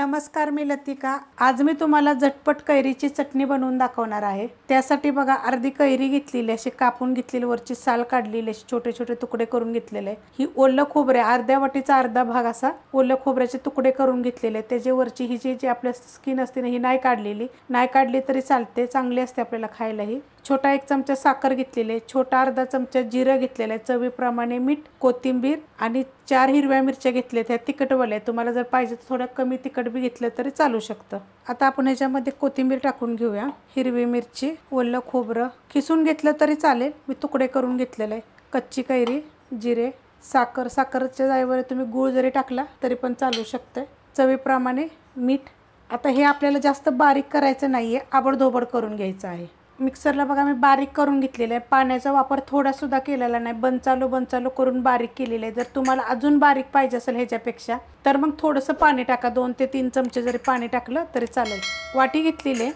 नमस्कार मी लतिका आज मी तुम्हाला झटपट कैरीची चटणी बनवून दाखवणार आहे त्यासाठी बघा अर्धी कैरी घेतलेली अशी कापून घेतलेली वरची साल काढलेली अशी छोटे छोटे तुकडे करून घेतलेले ही ओलं खोबरे अर्ध्या वाटीचा अर्धा भाग असा ओलं खोबऱ्याचे तुकडे करून घेतलेले त्याची वरची ही जी जी आपल्या स्किन असते ना ही नाही काढलेली नाही काढली तरी चालते चांगली असते आपल्याला खायलाही छोटा एक चमचा साखर घेतलेले छोटा अर्धा चमचा जिरं घेतलेलं आहे चवीप्रमाणे मीठ कोथिंबीर आणि चार हिरव्या मिरच्या घेतल्या त्या तिखटवाल्या तुम्हाला जर पाहिजे तर थोड्या कमी तिखट तिखट घेतलं तरी चालू शकतं आता आपण ह्याच्यामध्ये कोथिंबीर टाकून घेऊया हिरवी मिरची ओलं खोबरं खिसून घेतलं तरी चालेल मी तुकडे करून घेतलेलं आहे कच्ची कैरी जिरे साखर साखरच्या जागेवर तुम्ही गूळ जरी टाकला तरी पण चालू शकतं चवीप्रमाणे मीठ आता हे आपल्याला जास्त बारीक करायचं नाही आहे आबडधोबड करून घ्यायचं आहे मिक्सरला बघा मी बारीक करून घेतलेलं आहे पाण्याचा वापर थोडासुद्धा केलेला नाही बंचालो बंचालो करून बारीक केलेलं आहे जर तुम्हाला अजून बारीक पाहिजे असेल ह्याच्यापेक्षा तर मग थोडंसं पाणी टाका दोन ते तीन चमचे जरी पाणी टाकलं तरी चालेल वाटी घेतलेली आहे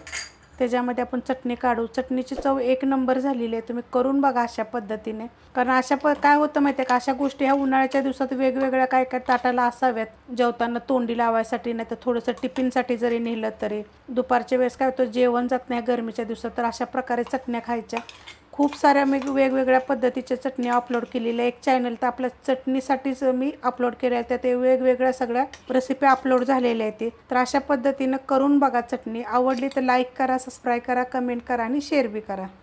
त्याच्यामध्ये आपण चटणी काढू चटणीची चव एक नंबर झालेली आहे तुम्ही करून बघा अशा पद्धतीने कारण अशा प काय होतं माहिती आहे का अशा गोष्टी ह्या उन्हाळ्याच्या दिवसात वेगवेगळ्या काय काय ताटाला असाव्यात जेवताना तोंडी लावायसाठी नाही तर थोडंसं टिफिनसाठी जरी नेलं तरी दुपारच्या वेळेस काय होतं जेवण जात नाही गरमीच्या दिवसात तर अशा प्रकारे चटण्या खायच्या खूप साऱ्या मी वेगवेगळ्या पद्धतीच्या चटण्या अपलोड केलेल्या एक चॅनल तर आपल्या चटणीसाठीच मी अपलोड केल्या त्या ते वेगवेगळ्या सगळ्या रेसिपी अपलोड झालेल्या आहेत तर अशा पद्धतीनं करून बघा चटणी आवडली तर लाईक करा सबस्क्राईब करा कमेंट करा आणि शेअर बी करा